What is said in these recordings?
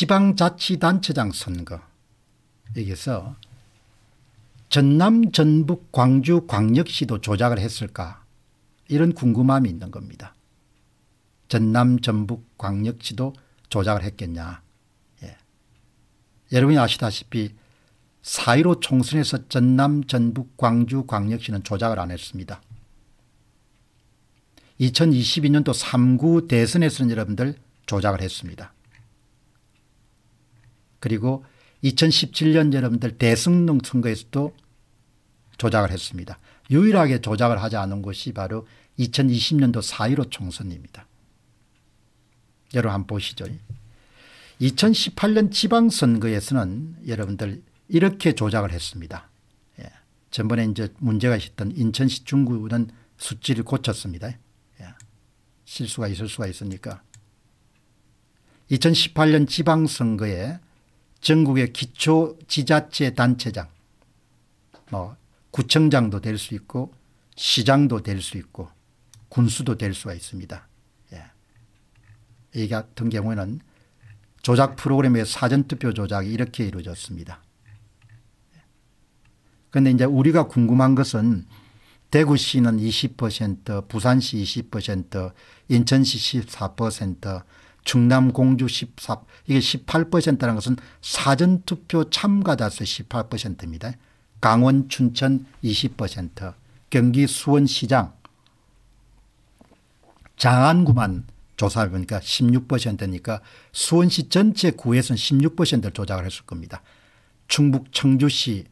지방자치단체장 선거 여기서 전남 전북 광주 광역시도 조작을 했을까 이런 궁금함이 있는 겁니다. 전남 전북 광역시도 조작을 했겠냐. 예. 여러분이 아시다시피 4.15 총선에서 전남 전북 광주 광역시는 조작을 안 했습니다. 2022년도 3구 대선에서는 여러분들 조작을 했습니다. 그리고 2017년 여러분들 대승농 선거에서도 조작을 했습니다. 유일하게 조작을 하지 않은 것이 바로 2020년도 4.15 총선입니다. 여러분 한번 보시죠. 2018년 지방선거에서는 여러분들 이렇게 조작을 했습니다. 예. 전번에 이제 문제가 있었던 인천시 중구는 수치를 고쳤습니다. 예. 실수가 있을 수가 있으니까. 2018년 지방선거에 전국의 기초 지자체 단체장, 뭐 구청장도 될 수 있고 시장도 될 수 있고 군수도 될 수가 있습니다. 예. 이 같은 경우에는 조작 프로그램의 사전투표 조작이 이렇게 이루어졌습니다. 그런데 예. 이제 우리가 궁금한 것은 대구시는 20%, 부산시 20%, 인천시 14%, 충남 공주 14 이게 18%라는 것은 사전투표 참가자수 18%입니다. 강원 춘천 20% 경기 수원시장 장안구만 조사해보니까 16%니까 수원시 전체 구에서는 16%를 조작을 했을 겁니다. 충북 청주시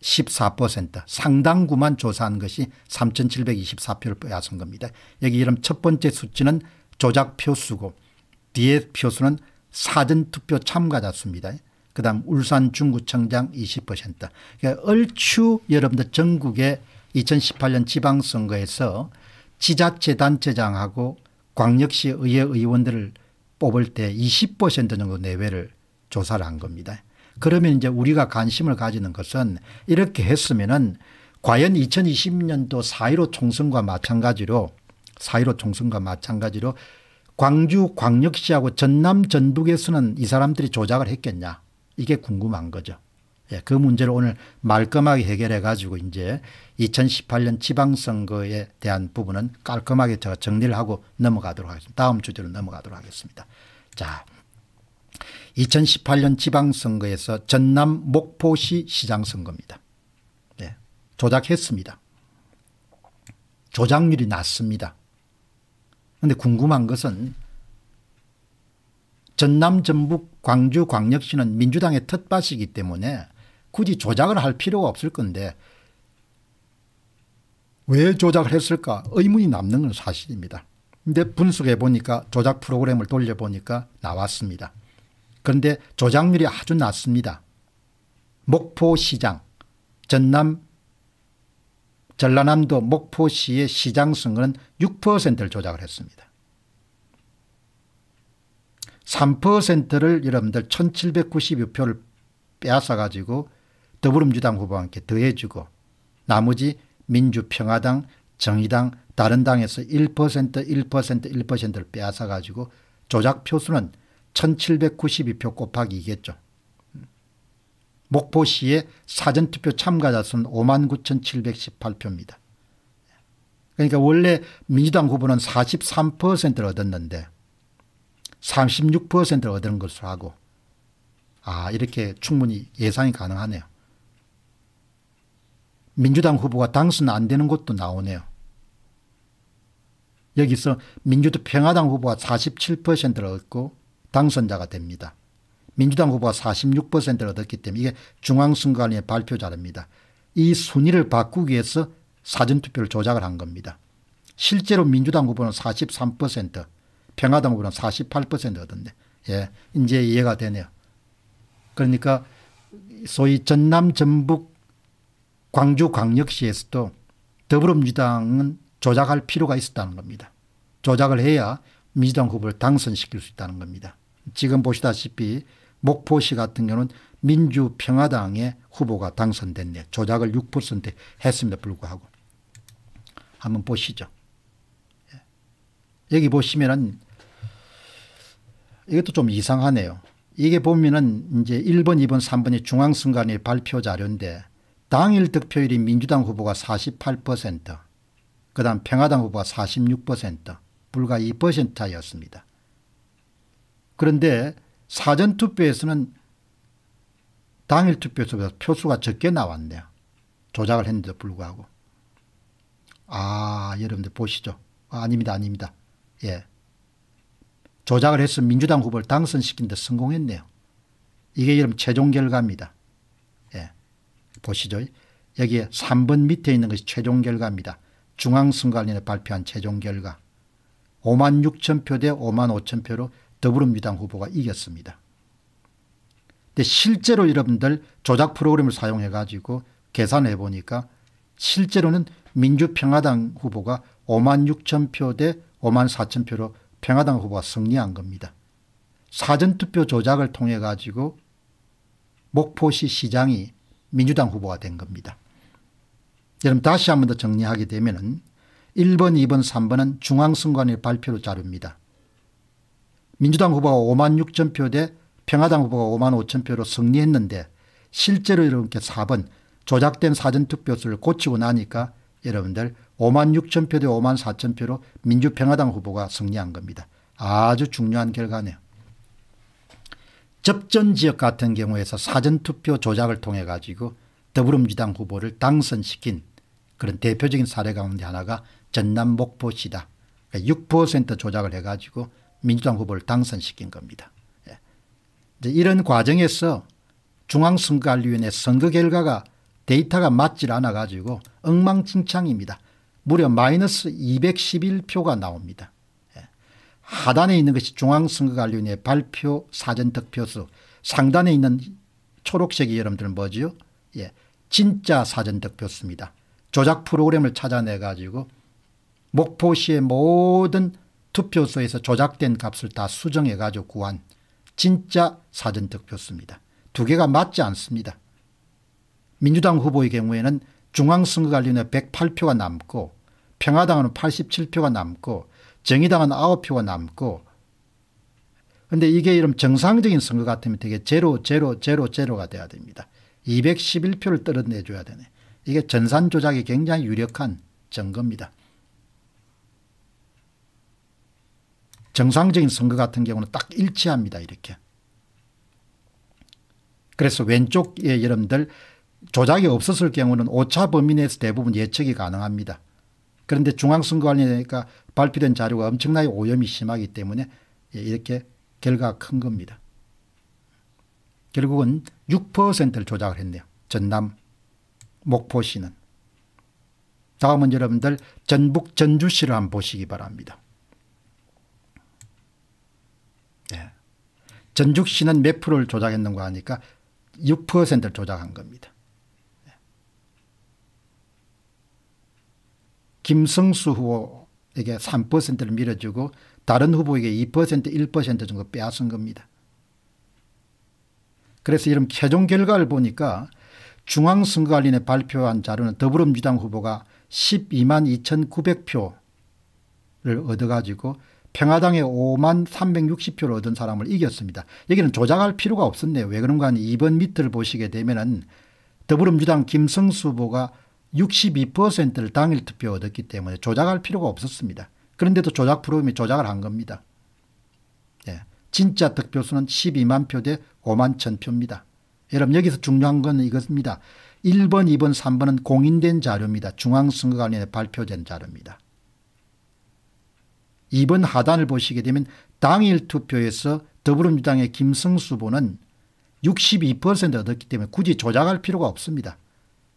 14% 상당구만 조사한 것이 3724표를 빼앗은 겁니다. 여기 이름 첫 번째 수치는 조작표 수고 뒤에 표수는 사전투표 참가자 수입니다. 그 다음 울산 중구청장 20% 그러니까 얼추 여러분들 전국에 2018년 지방선거에서 지자체 단체장하고 광역시 의회 의원들을 뽑을 때 20% 정도 내외를 조사를 한 겁니다. 그러면 이제 우리가 관심을 가지는 것은 이렇게 했으면은 과연 2020년도 4.15 총선과 마찬가지로 4.15 총선과 마찬가지로 광주 광역시하고 전남 전북에서는 이 사람들이 조작을 했겠냐 이게 궁금한 거죠. 예, 그 문제를 오늘 말끔하게 해결해 가지고 이제 2018년 지방선거에 대한 부분은 깔끔하게 제가 정리를 하고 넘어가도록 하겠습니다. 다음 주제로 넘어가도록 하겠습니다. 자, 2018년 지방선거에서 전남 목포시 시장선거입니다. 예, 조작했습니다. 조작률이 낮습니다. 근데 궁금한 것은 전남 전북 광주 광역시는 민주당의 텃밭이기 때문에 굳이 조작을 할 필요가 없을 건데 왜 조작을 했을까 의문이 남는 건 사실입니다. 근데 분석해 보니까 조작 프로그램을 돌려보니까 나왔습니다. 그런데 조작률이 아주 낮습니다. 목포시장, 전남 전라남도 목포시의 시장 선거는 6%를 조작을 했습니다. 3%를 여러분들 1792표를 빼앗아 가지고 더불어민주당 후보와 함 더해주고 나머지 민주평화당 정의당 다른 당에서 1% 1% 1%를 빼앗아 가지고 조작 표수는 1792표 곱하기 이겠죠 목포시의 사전투표 참가자 수는 5만 9,718표입니다. 그러니까 원래 민주당 후보는 43%를 얻었는데 36%를 얻은 것으로 하고 아 이렇게 충분히 예상이 가능하네요. 민주당 후보가 당선 안 되는 것도 나오네요. 여기서 민주평화당 후보가 47%를 얻고 당선자가 됩니다. 민주당 후보가 46%를 얻었기 때문에 이게 중앙선관위의 발표 자료입니다. 이 순위를 바꾸기 위해서 사전투표를 조작을 한 겁니다. 실제로 민주당 후보는 43%, 평화당 후보는 48% 얻었네. 예, 이제 이해가 되네요. 그러니까 소위 전남, 전북, 광주 광역시에서도 더불어민주당은 조작할 필요가 있었다는 겁니다. 조작을 해야 민주당 후보를 당선시킬 수 있다는 겁니다. 지금 보시다시피 목포시 같은 경우는 민주평화당의 후보가 당선됐네 조작을 6% 했음에도 불구하고. 한번 보시죠. 예. 여기 보시면은 이것도 좀 이상하네요. 이게 보면은 이제 1번, 2번, 3번이 중앙선관위 발표 자료인데 당일 득표율이 민주당 후보가 48%, 그 다음 평화당 후보가 46%, 불과 2%였습니다 그런데 사전투표에서는 당일 투표에서보다 표수가 적게 나왔네요. 조작을 했는데도 불구하고. 아 여러분들 보시죠. 아, 닙니다 아닙니다. 예. 조작을 해서 민주당 후보를 당선시킨 데 성공했네요. 이게 여러분 최종 결과입니다. 예. 보시죠. 여기에 3번 밑에 있는 것이 최종 결과입니다. 중앙선관위에 발표한 최종 결과. 5만 6천 표대 5만 5천 표로 더불어민주당 후보가 이겼습니다. 근데 실제로 여러분들 조작 프로그램을 사용해 가지고 계산해 보니까 실제로는 민주평화당 후보가 5만 6천 표대 5만 4천 표로 평화당 후보가 승리한 겁니다. 사전투표 조작을 통해 가지고 목포시 시장이 민주당 후보가 된 겁니다. 여러분 다시 한 번 더 정리하게 되면 은 1번, 2번, 3번은 중앙선관위 발표로 자료니다 민주당 후보가 5만 6천 표 대 평화당 후보가 5만 5천 표로 승리했는데 실제로 여러분께 4번 조작된 사전투표수를 고치고 나니까 여러분들 5만 6천 표 대 5만 4천 표로 민주평화당 후보가 승리한 겁니다. 아주 중요한 결과네요. 접전 지역 같은 경우에서 사전투표 조작을 통해 가지고 더불어민주당 후보를 당선시킨 그런 대표적인 사례 가운데 하나가 전남 목포시다. 6% 조작을 해가지고 민주당 후보를 당선시킨 겁니다. 예. 이런 과정에서 중앙선거관리위원회 선거 결과가 데이터가 맞질 않아 가지고 엉망진창입니다. 무려 마이너스 211표가 나옵니다. 예. 하단에 있는 것이 중앙선거관리위원회 발표 사전 득표수 상단에 있는 초록색이 여러분들은 뭐지 예, 진짜 사전 득표수입니다. 조작 프로그램을 찾아내 가지고 목포시의 모든 투표소에서 조작된 값을 다 수정해 가지고 구한 진짜 사전득표수입니다. 두 개가 맞지 않습니다. 민주당 후보의 경우에는 중앙선거관리위원회 108표가 남고 평화당은 87표가 남고 정의당은 9표가 남고 근데 이게 이런 정상적인 선거 같으면 되게 제로 제로 제로 제로가 돼야 됩니다. 211표를 떨어내줘야 되네. 이게 전산 조작이 굉장히 유력한 증거입니다. 정상적인 선거 같은 경우는 딱 일치합니다. 이렇게. 그래서 왼쪽에 여러분들 조작이 없었을 경우는 오차 범위 내에서 대부분 예측이 가능합니다. 그런데 중앙선거관리니 발표된 자료가 엄청나게 오염이 심하기 때문에 예, 이렇게 결과가 큰 겁니다. 결국은 6%를 조작을 했네요. 전남 목포시는. 다음은 여러분들 전북 전주시를 한번 보시기 바랍니다. 전죽시는 몇 프로를 조작했는가 하니까 6%를 조작한 겁니다. 김성수 후보에게 3%를 밀어주고 다른 후보에게 2% 1% 정도 빼앗은 겁니다. 그래서 이런 최종 결과를 보니까 중앙선거관리에 발표한 자료는 더불어민주당 후보가 12만 2,900표를 얻어가지고 평화당의 5만 360표를 얻은 사람을 이겼습니다. 여기는 조작할 필요가 없었네요. 왜 그런가 하면 2번 밑을 보시게 되면은 더불어민주당 김성수 후보가 62%를 당일 투표 얻었기 때문에 조작할 필요가 없었습니다. 그런데도 조작 프로그램이 조작을 한 겁니다. 예. 진짜 득표수는 12만 표 대 5만 천 표입니다. 예, 여러분 여기서 중요한 건 이것입니다. 1번, 2번, 3번은 공인된 자료입니다. 중앙선거관리에 발표된 자료입니다. 이번 하단을 보시게 되면 당일 투표에서 더불어민주당의 김성수 후보는 62% 얻었기 때문에 굳이 조작할 필요가 없습니다.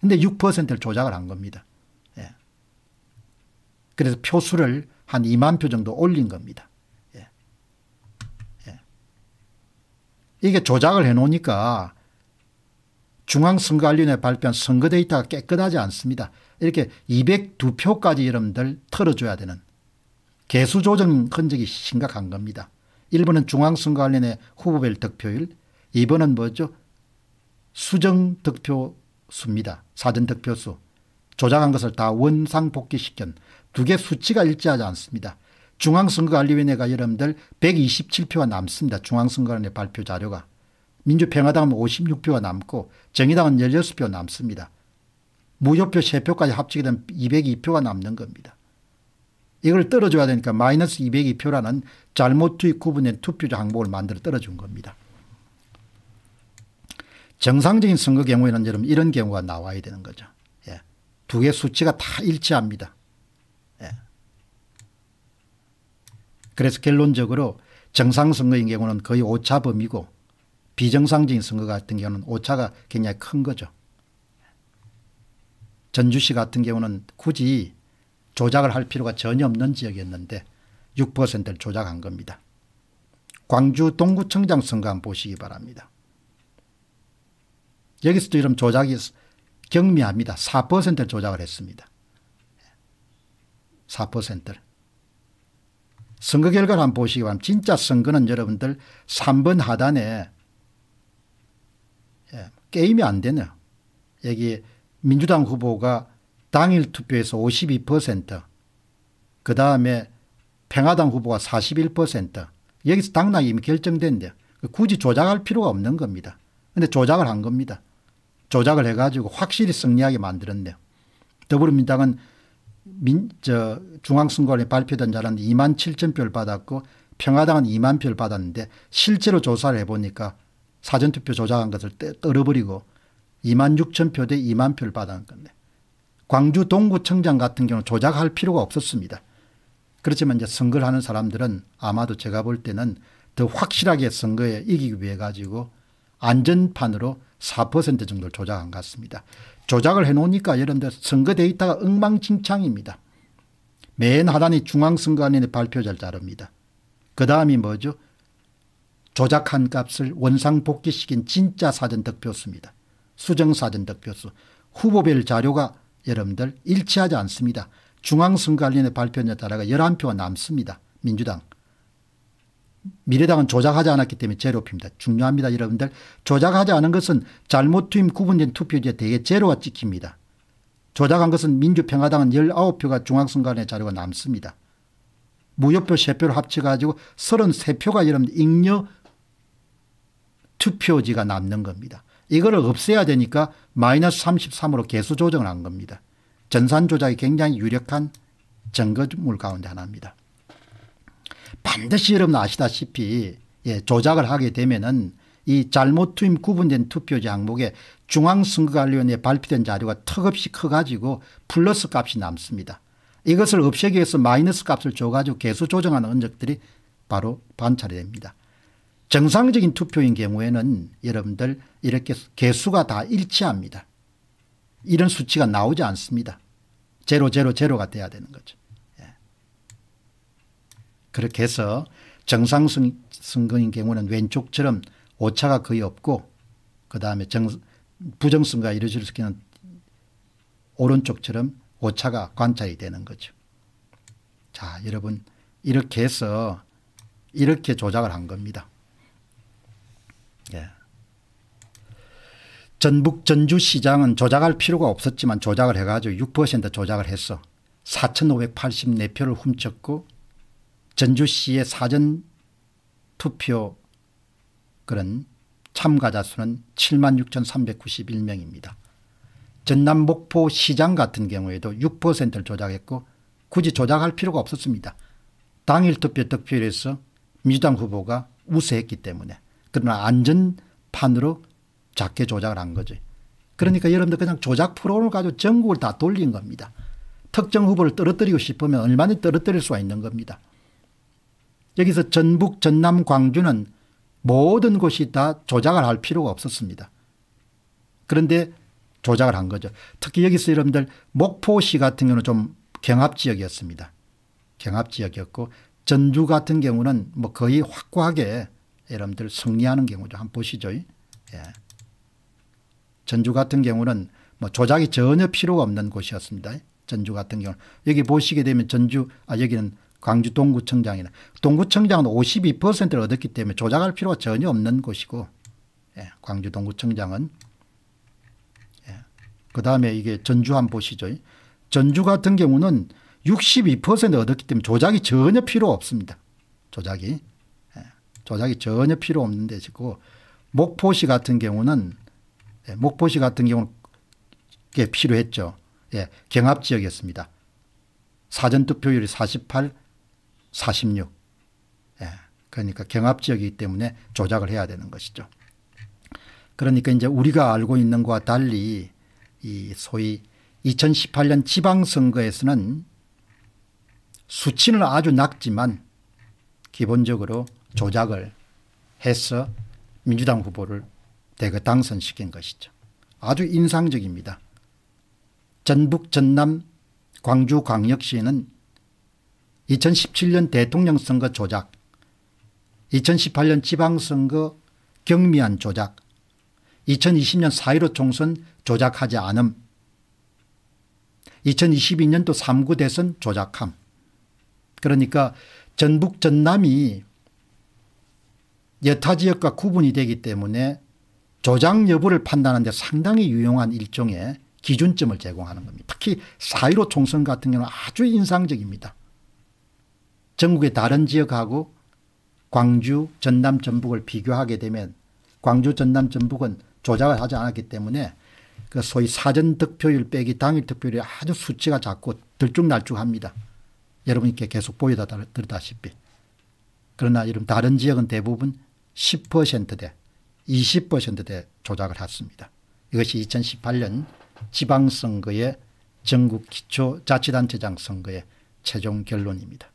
근데 6%를 조작을 한 겁니다. 예. 그래서 표수를 한 2만 표 정도 올린 겁니다. 예. 예. 이게 조작을 해놓으니까 중앙선거관리위원회 발표한 선거 데이터가 깨끗하지 않습니다. 이렇게 202표까지 여러분들 털어줘야 되는 개수 조정 흔적이 심각한 겁니다. 1번은 중앙선거 관련해 후보별 득표율 2번은 뭐죠? 수정 득표수입니다. 사전 득표수. 조작한 것을 다 원상복귀시킨 두 개 수치가 일치하지 않습니다. 중앙선거관리위원회가 여러분들 127표가 남습니다. 중앙선거관리 발표 자료가. 민주평화당은 56표가 남고 정의당은 1 6표 남습니다. 무효표 3표까지 합치게 되면 202표가 남는 겁니다. 이걸 떨어줘야 되니까 마이너스 202표라는 잘못투이 구분된 투표자 항목을 만들어 떨어준 겁니다. 정상적인 선거 경우에는 여러분 이런 경우가 나와야 되는 거죠. 예. 두개 수치가 다 일치합니다. 예. 그래서 결론적으로 정상 선거인 경우는 거의 오차 범위고 비정상적인 선거 같은 경우는 오차가 굉장히 큰 거죠. 전주시 같은 경우는 굳이 조작을 할 필요가 전혀 없는 지역이었는데 6%를 조작한 겁니다. 광주 동구청장 선거 한번 보시기 바랍니다. 여기서도 이런 조작이 경미합니다. 4%를 조작을 했습니다. 4%를. 선거 결과를 한번 보시기 바랍니다. 진짜 선거는 여러분들 3번 하단에 예, 게임이 안 되네요. 여기 민주당 후보가 당일 투표에서 52%그 다음에 평화당 후보가 41% 여기서 당락이 이미 결정된데 굳이 조작할 필요가 없는 겁니다. 근데 조작을 한 겁니다. 조작을 해가지고 확실히 승리하게 만들었네요. 더불어민당은 민, 저, 중앙선거관리 발표된 자는 2만 7천 표를 받았고 평화당은 2만 표를 받았는데 실제로 조사를 해보니까 사전투표 조작한 것을 떨어버리고 2만 6천 표대 2만 표를 받은 건데 광주 동구청장 같은 경우 는 조작할 필요가 없었습니다. 그렇지만 이제 선거를 하는 사람들은 아마도 제가 볼 때는 더 확실하게 선거에 이기기 위해 가지고 안전판으로 4% 정도를 조작한 것 같습니다. 조작을 해놓으니까 여러분들 선거 데이터가 엉망진창입니다. 맨 하단이 중앙선거관리의 발표자를 자릅니다. 그 다음이 뭐죠? 조작한 값을 원상복귀시킨 진짜 사전 득표수입니다. 수정사전 득표수. 후보별 자료가 여러분들 일치하지 않습니다. 중앙선관위의 발표에 따라 11표가 남습니다. 민주당. 미래당은 조작하지 않았기 때문에 제로표입니다. 중요합니다. 여러분들 조작하지 않은 것은 잘못 투임 구분된 투표지에 대개 제로가 찍힙니다. 조작한 것은 민주평화당은 19표가 중앙선관위 자료가 남습니다. 무효표 3표를 합쳐가지고 33표가 여러분 잉여 투표지가 남는 겁니다. 이거를 없애야 되니까 마이너스 33으로 개수 조정을 한 겁니다. 전산 조작이 굉장히 유력한 증거물 가운데 하나입니다. 반드시 여러분 아시다시피 예, 조작을 하게 되면은 이 잘못 투임 구분된 투표지 항목에 중앙선거관리위원회에 발표된 자료가 턱없이 커가지고 플러스 값이 남습니다. 이것을 없애기 위해서 마이너스 값을 줘가지고 개수 조정하는 흔적들이 바로 관찰이 됩니다. 정상적인 투표인 경우에는 여러분들 이렇게 개수가 다 일치합니다. 이런 수치가 나오지 않습니다. 제로 제로 제로가 돼야 되는 거죠. 예. 그렇게 해서 정상선거인 경우는 왼쪽처럼 오차가 거의 없고 그 다음에 부정선거가 이루어질 때는 오른쪽처럼 오차가 관찰이 되는 거죠. 자 여러분 이렇게 해서 이렇게 조작을 한 겁니다. 예. 전북 전주시장은 조작할 필요가 없었지만 조작을 해가지고 6% 조작을 했어. 4,584표를 훔쳤고 전주시의 사전 투표 그런 참가자 수는 76,391명입니다. 전남 목포 시장 같은 경우에도 6%를 조작했고 굳이 조작할 필요가 없었습니다. 당일 투표 득표율에서 민주당 후보가 우세했기 때문에 그러나 안전판으로 작게 조작을 한 거죠. 그러니까 음. 여러분들 그냥 조작 프로그램을 가지고 전국을 다 돌린 겁니다. 특정 후보를 떨어뜨리고 싶으면 얼마나 떨어뜨릴 수가 있는 겁니다. 여기서 전북, 전남, 광주는 모든 곳이 다 조작을 할 필요가 없었습니다. 그런데 조작을 한 거죠. 특히 여기서 여러분들 목포시 같은 경우는 좀 경합지역이었습니다. 경합지역이었고 전주 같은 경우는 뭐 거의 확고하게 여러분들 승리하는 경우죠. 한번 보시죠. 예. 전주 같은 경우는 뭐 조작이 전혀 필요가 없는 곳이었습니다. 전주 같은 경우 여기 보시게 되면 전주 아 여기는 광주 동구청장이나 동구청장은 52%를 얻었기 때문에 조작할 필요가 전혀 없는 곳이고 예. 광주 동구청장은 예. 그 다음에 이게 전주 한 보시죠. 전주 같은 경우는 62% 얻었기 때문에 조작이 전혀 필요 없습니다. 조작이. 조작이 전혀 필요 없는 데지고 목포시 같은 경우는 예, 목포시 같은 경우는 꽤 필요했죠. 예, 경합 지역이었습니다. 사전투표율이 48, 46. 예, 그러니까 경합 지역이기 때문에 조작을 해야 되는 것이죠. 그러니까 이제 우리가 알고 있는 것과 달리 이 소위 2018년 지방선거에서는 수치는 아주 낮지만 기본적으로 조작을 해서 민주당 후보를 대거 당선시킨 것이죠. 아주 인상적입니다. 전북 전남 광주 광역시에는 2017년 대통령 선거 조작 2018년 지방선거 경미한 조작 2020년 4.15 총선 조작하지 않음 2022년도 3구 대선 조작함 그러니까 전북 전남이 여타 지역과 구분이 되기 때문에 조작 여부를 판단하는데 상당히 유용한 일종의 기준점을 제공하는 겁니다. 특히 사1로 총선 같은 경우는 아주 인상적입니다. 전국의 다른 지역하고 광주, 전남, 전북을 비교하게 되면 광주, 전남, 전북은 조작을 하지 않았기 때문에 그 소위 사전 득표율 빼기 당일 득표율이 아주 수치가 작고 들쭉날쭉합니다. 여러분께 계속 보여 드렸다시피. 그러나 이런 다른 지역은 대부분 10%대 20%대 조작을 했습니다. 이것이 2018년 지방선거의 전국 기초자치단체장 선거의 최종 결론입니다.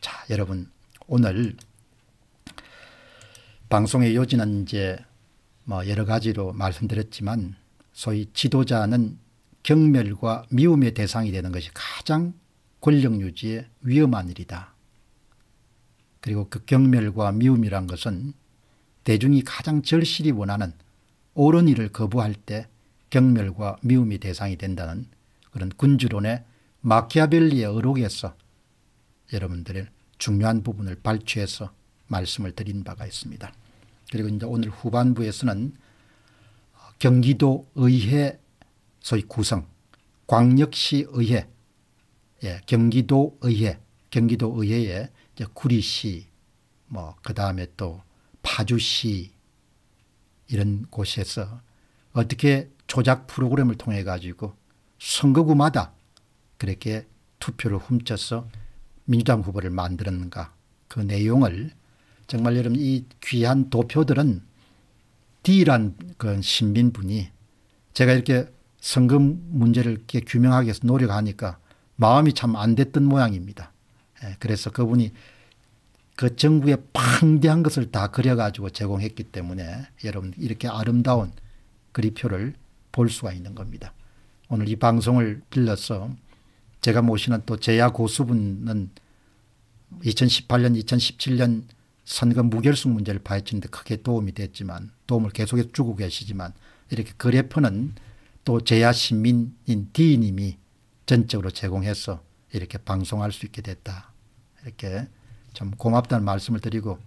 자 여러분 오늘 방송의 요지는 이제 뭐 여러 가지로 말씀드렸지만 소위 지도자는 경멸과 미움의 대상이 되는 것이 가장 권력 유지에 위험한 일이다. 그리고 그 경멸과 미움이란 것은 대중이 가장 절실히 원하는 옳은 일을 거부할 때 경멸과 미움이 대상이 된다는 그런 군주론의 마키아벨리의 의록에서 여러분들의 중요한 부분을 발췌해서 말씀을 드린 바가 있습니다. 그리고 이제 오늘 후반부에서는 경기도 의회 소위 구성, 광역시 의회, 예, 경기도 의회, 경기도 의회에 구리시, 뭐, 그 다음에 또 파주시 이런 곳에서 어떻게 조작 프로그램을 통해 가지고 선거구마다 그렇게 투표를 훔쳐서 민주당 후보를 만들었는가 그 내용을 정말 여러분 이 귀한 도표들은 D란 그 신민분이 제가 이렇게 선거 문제를 이렇게 규명하기 위해서 노력하니까 마음이 참 안 됐던 모양입니다. 예, 그래서 그분이 그 정부의 방대한 것을 다 그려가지고 제공했기 때문에 여러분 이렇게 아름다운 그리표를 볼 수가 있는 겁니다. 오늘 이 방송을 빌려서 제가 모시는 또 제야 고수분은 2018년, 2017년 선거 무결승 문제를 파헤치는데 크게 도움이 됐지만 도움을 계속해서 주고 계시지만 이렇게 그래프는 또 제야 시민인 D님이 전적으로 제공해서 이렇게 방송할 수 있게 됐다. 이렇게 참 고맙다는 말씀을 드리고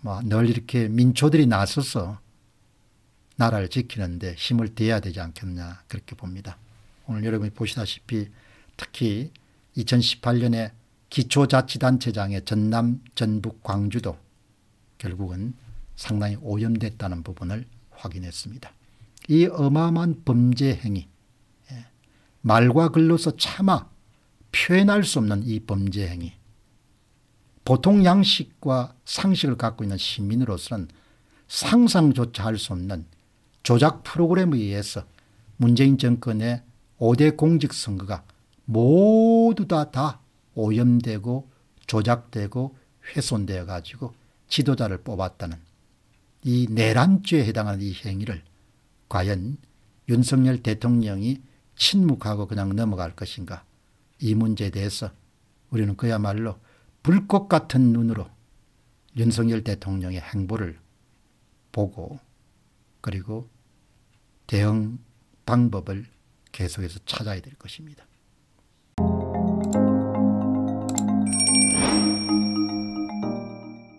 뭐늘 이렇게 민초들이 나서서 나라를 지키는데 힘을 대야 되지 않겠냐 그렇게 봅니다. 오늘 여러분이 보시다시피 특히 2018년에 기초자치단체장의 전남, 전북, 광주도 결국은 상당히 오염됐다는 부분을 확인했습니다. 이 어마어마한 범죄 행위 예, 말과 글로서 차마 표현할 수 없는 이 범죄 행위 보통 양식과 상식을 갖고 있는 시민으로서는 상상조차 할 수 없는 조작 프로그램에 의해서 문재인 정권의 5대 공직선거가 모두 다, 다 오염되고 조작되고 훼손되어 가지고 지도자를 뽑았다는 이 내란죄에 해당하는 이 행위를 과연 윤석열 대통령이 침묵하고 그냥 넘어갈 것인가 이 문제에 대해서 우리는 그야말로 불꽃 같은 눈으로 윤석열 대통령의 행보를 보고 그리고 대응 방법을 계속해서 찾아야 될 것입니다.